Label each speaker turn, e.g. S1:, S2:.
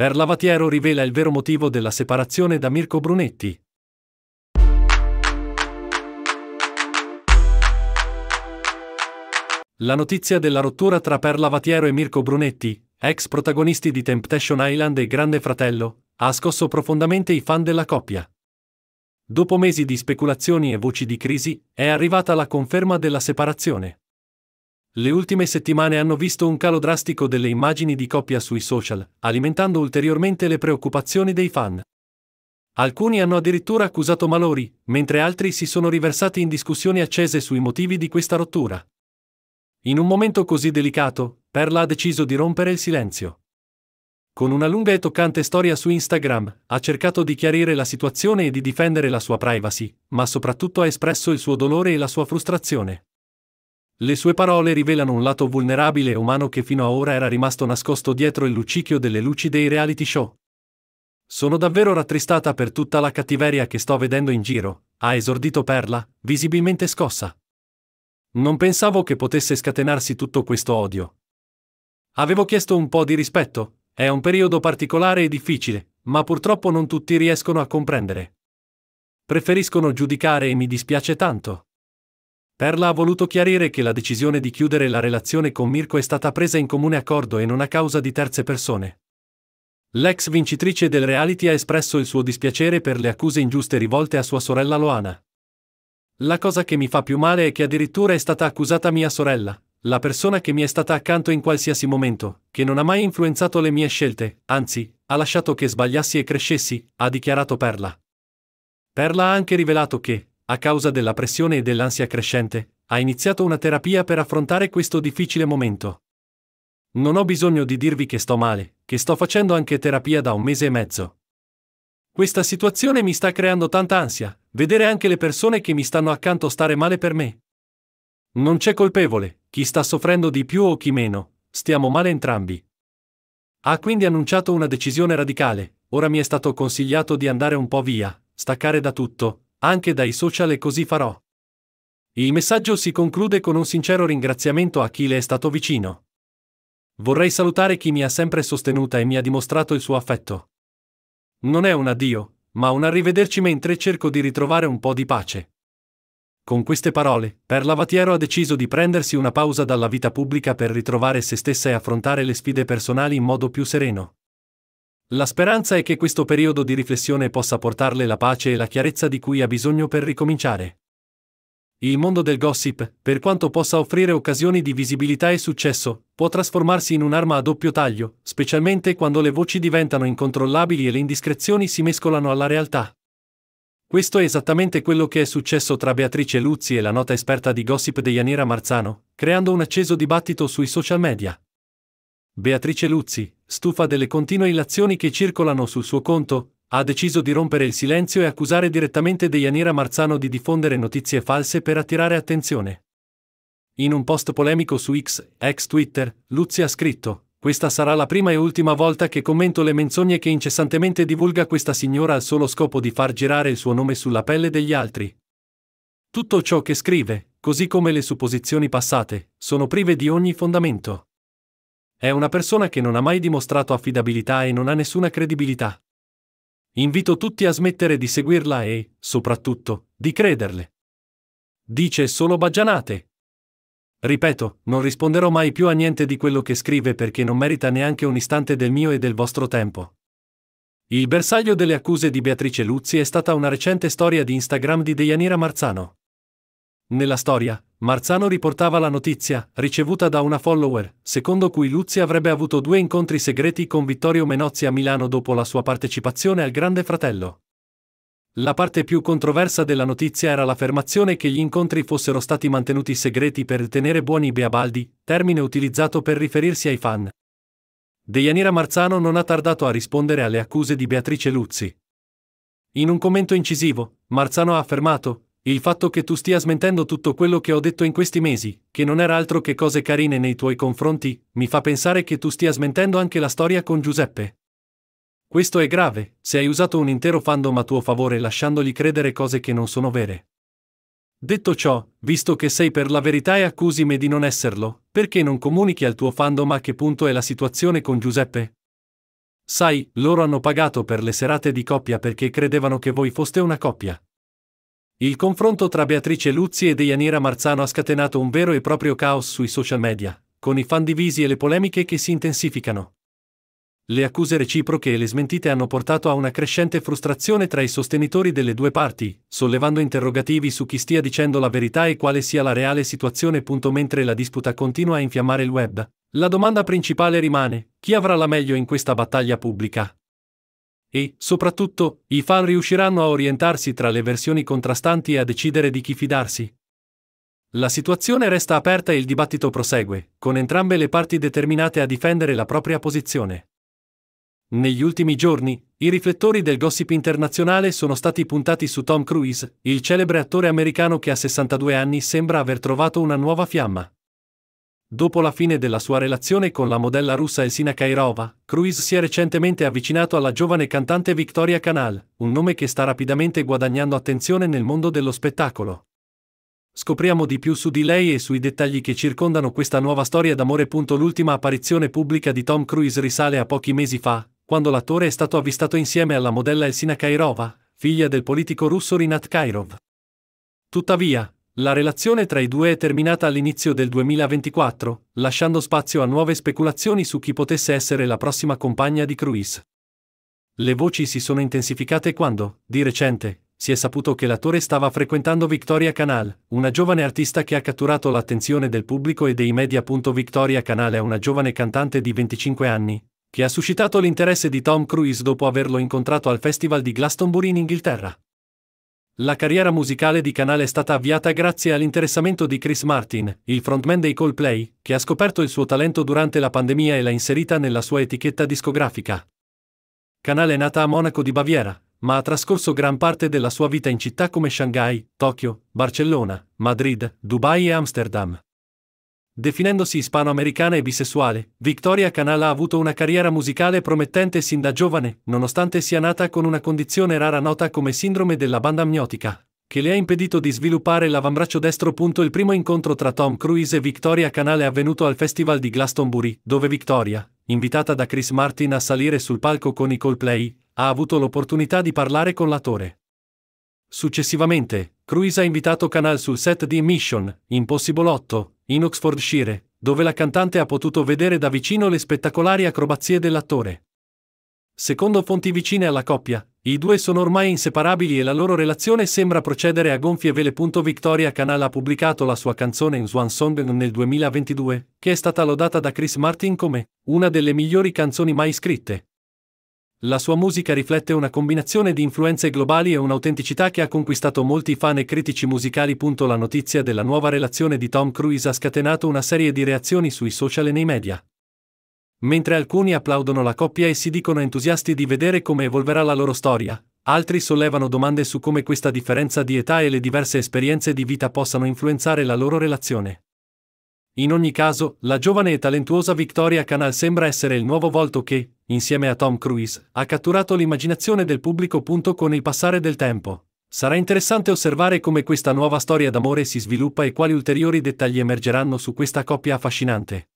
S1: Per Lavatiero rivela il vero motivo della separazione da Mirko Brunetti. La notizia della rottura tra Per Lavatiero e Mirko Brunetti, ex protagonisti di Temptation Island e Grande Fratello, ha scosso profondamente i fan della coppia. Dopo mesi di speculazioni e voci di crisi, è arrivata la conferma della separazione. Le ultime settimane hanno visto un calo drastico delle immagini di coppia sui social, alimentando ulteriormente le preoccupazioni dei fan. Alcuni hanno addirittura accusato malori, mentre altri si sono riversati in discussioni accese sui motivi di questa rottura. In un momento così delicato, Perla ha deciso di rompere il silenzio. Con una lunga e toccante storia su Instagram, ha cercato di chiarire la situazione e di difendere la sua privacy, ma soprattutto ha espresso il suo dolore e la sua frustrazione. Le sue parole rivelano un lato vulnerabile e umano che fino a ora era rimasto nascosto dietro il luccichio delle luci dei reality show. Sono davvero rattristata per tutta la cattiveria che sto vedendo in giro, ha esordito Perla, visibilmente scossa. Non pensavo che potesse scatenarsi tutto questo odio. Avevo chiesto un po' di rispetto, è un periodo particolare e difficile, ma purtroppo non tutti riescono a comprendere. Preferiscono giudicare e mi dispiace tanto. Perla ha voluto chiarire che la decisione di chiudere la relazione con Mirko è stata presa in comune accordo e non a causa di terze persone. L'ex vincitrice del reality ha espresso il suo dispiacere per le accuse ingiuste rivolte a sua sorella Loana. La cosa che mi fa più male è che addirittura è stata accusata mia sorella, la persona che mi è stata accanto in qualsiasi momento, che non ha mai influenzato le mie scelte, anzi, ha lasciato che sbagliassi e crescessi, ha dichiarato Perla. Perla ha anche rivelato che, a causa della pressione e dell'ansia crescente, ha iniziato una terapia per affrontare questo difficile momento. Non ho bisogno di dirvi che sto male, che sto facendo anche terapia da un mese e mezzo. Questa situazione mi sta creando tanta ansia, vedere anche le persone che mi stanno accanto stare male per me. Non c'è colpevole, chi sta soffrendo di più o chi meno, stiamo male entrambi. Ha quindi annunciato una decisione radicale, ora mi è stato consigliato di andare un po' via, staccare da tutto, anche dai social e così farò. Il messaggio si conclude con un sincero ringraziamento a chi le è stato vicino. Vorrei salutare chi mi ha sempre sostenuta e mi ha dimostrato il suo affetto. Non è un addio, ma un arrivederci mentre cerco di ritrovare un po' di pace. Con queste parole, Per Lavatiero ha deciso di prendersi una pausa dalla vita pubblica per ritrovare se stessa e affrontare le sfide personali in modo più sereno. La speranza è che questo periodo di riflessione possa portarle la pace e la chiarezza di cui ha bisogno per ricominciare. Il mondo del gossip, per quanto possa offrire occasioni di visibilità e successo, può trasformarsi in un'arma a doppio taglio, specialmente quando le voci diventano incontrollabili e le indiscrezioni si mescolano alla realtà. Questo è esattamente quello che è successo tra Beatrice Luzzi e la nota esperta di gossip Deianira Marzano, creando un acceso dibattito sui social media. Beatrice Luzzi, stufa delle continue illazioni che circolano sul suo conto, ha deciso di rompere il silenzio e accusare direttamente Deianira Marzano di diffondere notizie false per attirare attenzione. In un post polemico su X, ex Twitter, Luzzi ha scritto: Questa sarà la prima e ultima volta che commento le menzogne che incessantemente divulga questa signora al solo scopo di far girare il suo nome sulla pelle degli altri. Tutto ciò che scrive, così come le supposizioni passate, sono prive di ogni fondamento. È una persona che non ha mai dimostrato affidabilità e non ha nessuna credibilità. Invito tutti a smettere di seguirla e, soprattutto, di crederle. Dice solo baggianate. Ripeto, non risponderò mai più a niente di quello che scrive perché non merita neanche un istante del mio e del vostro tempo. Il bersaglio delle accuse di Beatrice Luzzi è stata una recente storia di Instagram di Deianira Marzano. Nella storia, Marzano riportava la notizia, ricevuta da una follower, secondo cui Luzzi avrebbe avuto due incontri segreti con Vittorio Menozzi a Milano dopo la sua partecipazione al Grande Fratello. La parte più controversa della notizia era l'affermazione che gli incontri fossero stati mantenuti segreti per tenere buoni Beabaldi, termine utilizzato per riferirsi ai fan. Deianira Marzano non ha tardato a rispondere alle accuse di Beatrice Luzzi. In un commento incisivo, Marzano ha affermato, il fatto che tu stia smentendo tutto quello che ho detto in questi mesi, che non era altro che cose carine nei tuoi confronti, mi fa pensare che tu stia smentendo anche la storia con Giuseppe. Questo è grave, se hai usato un intero fandom a tuo favore lasciandogli credere cose che non sono vere. Detto ciò, visto che sei per la verità e accusi me di non esserlo, perché non comunichi al tuo fandom a che punto è la situazione con Giuseppe? Sai, loro hanno pagato per le serate di coppia perché credevano che voi foste una coppia. Il confronto tra Beatrice Luzzi e Deianira Marzano ha scatenato un vero e proprio caos sui social media, con i fan divisi e le polemiche che si intensificano. Le accuse reciproche e le smentite hanno portato a una crescente frustrazione tra i sostenitori delle due parti, sollevando interrogativi su chi stia dicendo la verità e quale sia la reale situazione. Mentre la disputa continua a infiammare il web, la domanda principale rimane: chi avrà la meglio in questa battaglia pubblica? E, soprattutto, i fan riusciranno a orientarsi tra le versioni contrastanti e a decidere di chi fidarsi? La situazione resta aperta e il dibattito prosegue, con entrambe le parti determinate a difendere la propria posizione. Negli ultimi giorni, i riflettori del gossip internazionale sono stati puntati su Tom Cruise, il celebre attore americano che a 62 anni sembra aver trovato una nuova fiamma. Dopo la fine della sua relazione con la modella russa Elsina Kairova, Cruz si è recentemente avvicinato alla giovane cantante Victoria Canal, un nome che sta rapidamente guadagnando attenzione nel mondo dello spettacolo. Scopriamo di più su di lei e sui dettagli che circondano questa nuova storia d'amore. L'ultima apparizione pubblica di Tom Cruise risale a pochi mesi fa, quando l'attore è stato avvistato insieme alla modella Elsina Kairova, figlia del politico russo Rinat Kairov. Tuttavia, la relazione tra i due è terminata all'inizio del 2024, lasciando spazio a nuove speculazioni su chi potesse essere la prossima compagna di Cruise. Le voci si sono intensificate quando, di recente, si è saputo che l'attore stava frequentando Victoria Canal, una giovane artista che ha catturato l'attenzione del pubblico e dei media. Victoria Canal è una giovane cantante di 25 anni, che ha suscitato l'interesse di Tom Cruise dopo averlo incontrato al Festival di Glastonbury in Inghilterra. La carriera musicale di Canale è stata avviata grazie all'interessamento di Chris Martin, il frontman dei Coldplay, che ha scoperto il suo talento durante la pandemia e l'ha inserita nella sua etichetta discografica. Canale è nata a Monaco di Baviera, ma ha trascorso gran parte della sua vita in città come Shanghai, Tokyo, Barcellona, Madrid, Dubai e Amsterdam. Definendosi ispanoamericana e bisessuale, Victoria Canal ha avuto una carriera musicale promettente sin da giovane, nonostante sia nata con una condizione rara nota come sindrome della banda amniotica, che le ha impedito di sviluppare l'avambraccio destro. Il primo incontro tra Tom Cruise e Victoria Canal è avvenuto al Festival di Glastonbury, dove Victoria, invitata da Chris Martin a salire sul palco con i Coldplay, ha avuto l'opportunità di parlare con l'attore. Successivamente, Cruise ha invitato Canal sul set di Mission, Impossible 8, in Oxfordshire, dove la cantante ha potuto vedere da vicino le spettacolari acrobazie dell'attore. Secondo fonti vicine alla coppia, i due sono ormai inseparabili e la loro relazione sembra procedere a gonfie vele. Victoria Canal ha pubblicato la sua canzone in Swan Song nel 2022, che è stata lodata da Chris Martin come una delle migliori canzoni mai scritte. La sua musica riflette una combinazione di influenze globali e un'autenticità che ha conquistato molti fan e critici musicali. La notizia della nuova relazione di Tom Cruise ha scatenato una serie di reazioni sui social e nei media. Mentre alcuni applaudono la coppia e si dicono entusiasti di vedere come evolverà la loro storia, altri sollevano domande su come questa differenza di età e le diverse esperienze di vita possano influenzare la loro relazione. In ogni caso, la giovane e talentuosa Victoria Canal sembra essere il nuovo volto che, insieme a Tom Cruise, ha catturato l'immaginazione del pubblico. punto Con il passare del tempo. Sarà interessante osservare come questa nuova storia d'amore si sviluppa e quali ulteriori dettagli emergeranno su questa coppia affascinante.